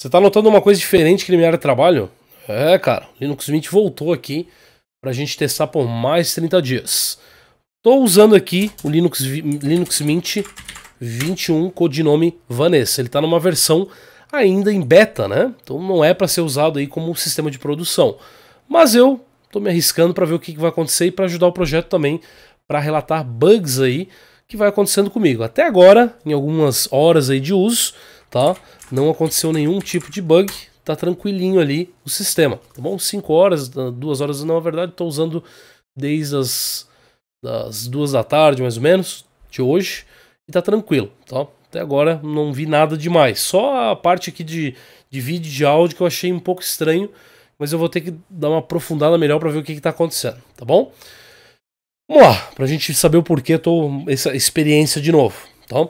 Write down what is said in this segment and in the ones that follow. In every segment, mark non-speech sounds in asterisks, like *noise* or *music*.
Você está notando uma coisa diferente que limiar de trabalho? É, cara, Linux Mint voltou aqui para a gente testar por mais 30 dias. Estou usando aqui o Linux, Linux Mint 21, codinome Vanessa. Ele está numa versão ainda em beta, né? Então não é para ser usado aí como sistema de produção. Mas eu estou me arriscando para ver o que, que vai acontecer e para ajudar o projeto também para relatar bugs aí que vai acontecendo comigo. Até agora, em algumas horas aí de uso, tá? Não aconteceu nenhum tipo de bug, tá tranquilinho ali o sistema, tá bom? 5 horas, 2 horas não, na verdade, estou usando desde as das 2 da tarde, mais ou menos, de hoje, e tá tranquilo, tá? Até agora não vi nada demais, só a parte aqui de, de vídeo de áudio que eu achei um pouco estranho, mas eu vou ter que dar uma aprofundada melhor para ver o que está acontecendo, tá bom? Vamos lá, para a gente saber o porquê eu tô essa experiência de novo, tá?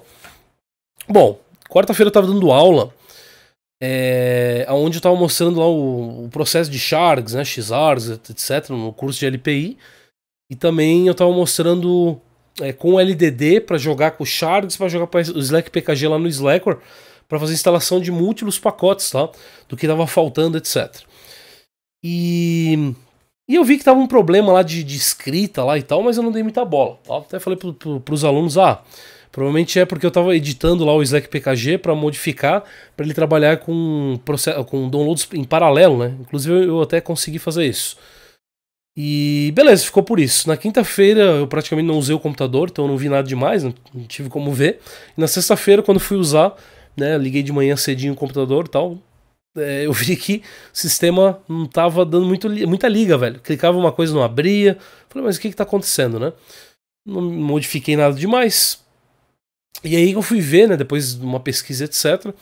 Bom, Quarta-feira eu tava dando aula, é, onde eu tava mostrando lá o, o processo de Sharks, né, XARs, etc, no curso de LPI. E também eu tava mostrando é, com o LDD para jogar com o Sharks, para jogar para o Slack PKG lá no Slackware, para fazer instalação de múltiplos pacotes, tá? Do que tava faltando, etc. E, e eu vi que tava um problema lá de, de escrita lá e tal, mas eu não dei muita bola. Tá? Até falei pro, pro, pros alunos, ah, Provavelmente é porque eu estava editando lá o Slack PKG para modificar, para ele trabalhar com, com downloads em paralelo, né? Inclusive eu até consegui fazer isso. E beleza, ficou por isso. Na quinta-feira eu praticamente não usei o computador, então eu não vi nada demais, não tive como ver. E na sexta-feira, quando fui usar, né, liguei de manhã cedinho o computador e tal, é, eu *laughs* vi que o sistema não tava dando muito, muita liga, velho. Clicava uma coisa, não abria. Falei, mas o que que tá acontecendo, né? Não modifiquei nada demais. E aí eu fui ver, né, depois de uma pesquisa, etc.,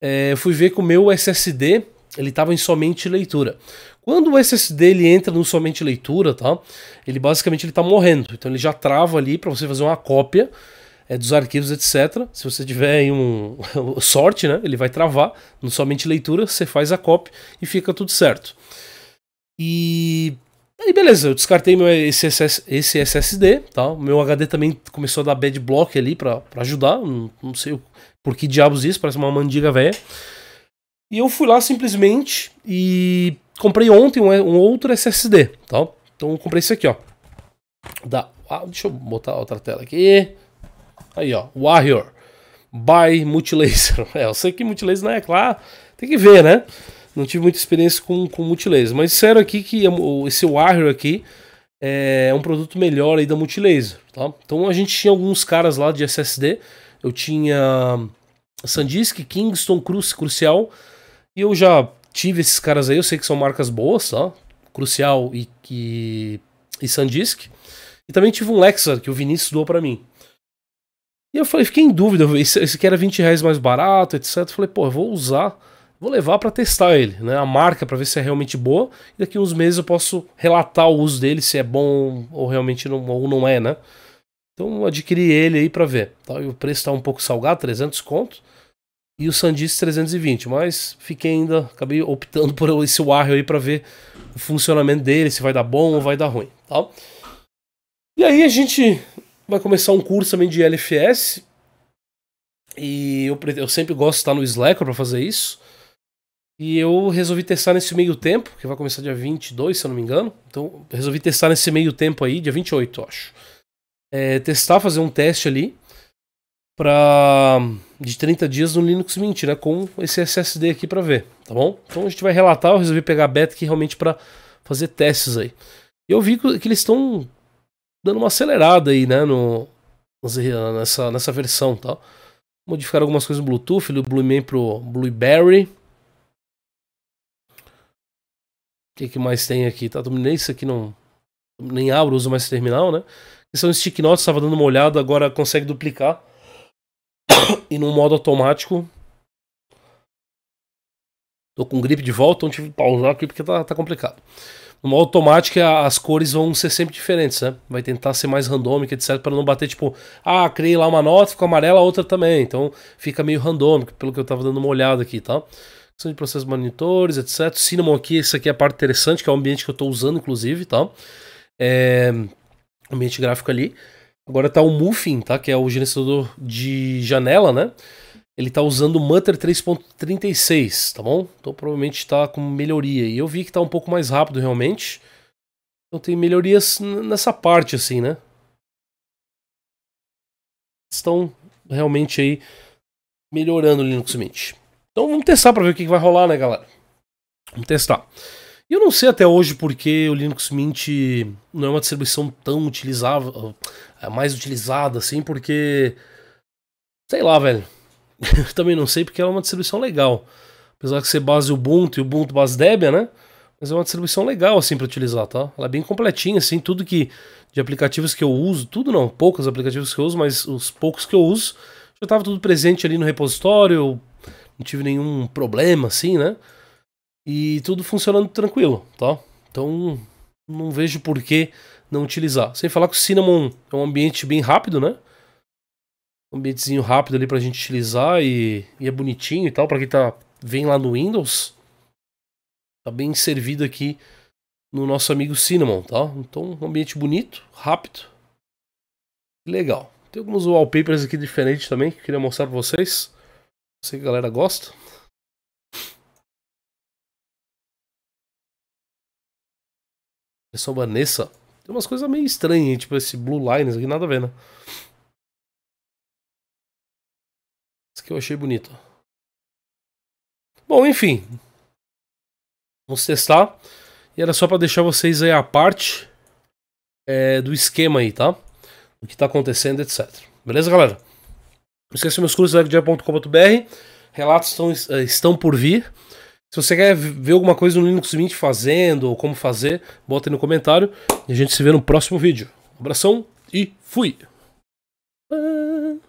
é, eh, fui ver que o meu SSD ele estava em somente leitura. Quando o SSD ele entra no somente leitura, tá? Ele basicamente ele está morrendo. Então ele já trava ali para você fazer uma cópia é, dos arquivos, etc. Se você tiver um *laughs* sorte, né? Ele vai travar no somente leitura. Você faz a cópia e fica tudo certo. E Aí beleza, eu descartei meu, esse, SS, esse SSD, tá? Meu HD também começou a dar bad block ali pra, pra ajudar, não, não sei por que diabos isso, parece uma mandiga velha. E eu fui lá simplesmente e comprei ontem um, um outro SSD, tá? Então eu comprei esse aqui, ó. Da, ah, deixa eu botar outra tela aqui. Aí, ó, Warrior by Multilaser. *laughs* É, eu sei que Multilaser não é claro, tem que ver, né? Não tive muita experiência com, com multilaser. Mas disseram aqui que é esse Warrior aqui é, é um produto melhor aí da multilaser. Tá? Então a gente tinha alguns caras lá de SSD. Eu tinha SanDisk, Kingston, Cruz, Crucial. E eu já tive esses caras aí. Eu sei que são marcas boas, tá? Crucial e, e, e SanDisk. E também tive um Lexar que o Vinícius doou para mim. E eu falei, fiquei em dúvida, esse, esse aqui era 20 reais mais barato, etc. falei, pô, eu vou usar vou levar para testar ele, né? A marca para ver se é realmente boa. E daqui uns meses eu posso relatar o uso dele se é bom ou realmente não, ou não é, né? Então adquiri ele aí para ver. Tá? E o preço está um pouco salgado, 300 conto. E o Sandisk 320, mas fiquei ainda, acabei optando por esse Wario aí para ver o funcionamento dele, se vai dar bom ou vai dar ruim, tá? E aí a gente vai começar um curso também de LFS, e eu, eu, sempre gosto de estar no Slack para fazer isso. E eu resolvi testar nesse meio tempo, que vai começar dia 22, se eu não me engano. Então, resolvi testar nesse meio tempo aí, dia 28, eu acho. É, testar, fazer um teste ali pra, de 30 dias no Linux Mint, né? Com esse SSD aqui para ver, tá bom? Então a gente vai relatar, eu resolvi pegar a beta aqui realmente para fazer testes aí. E eu vi que, que eles estão dando uma acelerada aí, né? No, nessa, nessa versão, tá? Modificaram algumas coisas no Bluetooth, do Man pro Blueberry que, que mais tem aqui? Tá, dominei isso aqui, não. Nem abro, uso mais esse terminal, né? Que são stick notes, estava dando uma olhada, agora consegue duplicar. *coughs* e no modo automático. Tô com grip de volta, então tive que pausar aqui porque tá, tá complicado. No modo automático, é as cores vão ser sempre diferentes, né? Vai tentar ser mais randômica, etc, para não bater tipo, ah, criei lá uma nota, ficou amarela, a outra também. Então fica meio randômico, pelo que eu tava dando uma olhada aqui, tá? são de processos monitores, etc. Cinnamon aqui, isso aqui é a parte interessante, que é o ambiente que eu estou usando, inclusive, tal. Tá? É, ambiente gráfico ali. Agora tá o Muffin, tá? Que é o gerenciador de janela, né? Ele tá usando o Mutter 3.36, tá bom? Então provavelmente tá com melhoria. E eu vi que tá um pouco mais rápido realmente. Então tem melhorias nessa parte, assim, né? Estão realmente aí melhorando o Linux Mint. Então vamos testar para ver o que, vai rolar, né, galera? Vamos testar. E eu não sei até hoje porque o Linux Mint não é uma distribuição tão utilizável, é mais utilizada assim, porque. Sei lá, velho. *laughs* eu também não sei porque ela é uma distribuição legal. Apesar de ser base Ubuntu e Ubuntu base Debian, né? Mas é uma distribuição legal assim para utilizar, tá? Ela é bem completinha assim, tudo que de aplicativos que eu uso, tudo não, poucos aplicativos que eu uso, mas os poucos que eu uso já estava tudo presente ali no repositório, não tive nenhum problema assim, né? E tudo funcionando tranquilo, tá? Então, não vejo por que não utilizar. Sem falar que o Cinnamon é um ambiente bem rápido, né? Um ambientezinho rápido ali pra gente utilizar e, e é bonitinho e tal, pra quem tá, vem lá no Windows. Tá bem servido aqui no nosso amigo Cinnamon, tá? Então, um ambiente bonito, rápido, legal. Tem alguns wallpapers aqui diferentes também que eu queria mostrar pra vocês sei que a galera gosta. Versão é Vanessa. Tem umas coisas meio estranhas, tipo esse Blue Lines aqui, nada a ver, né? Isso que eu achei bonito. Bom, enfim. Vamos testar. E era só para deixar vocês aí a parte é, do esquema aí, tá? O que tá acontecendo, etc. Beleza, galera? Não esqueça meus cursos lagdia.com.br. Relatos estão, eh, estão por vir. Se você quer ver alguma coisa no Linux Mint fazendo ou como fazer, bota aí no comentário. E a gente se vê no próximo vídeo. Um abração e fui! Ah.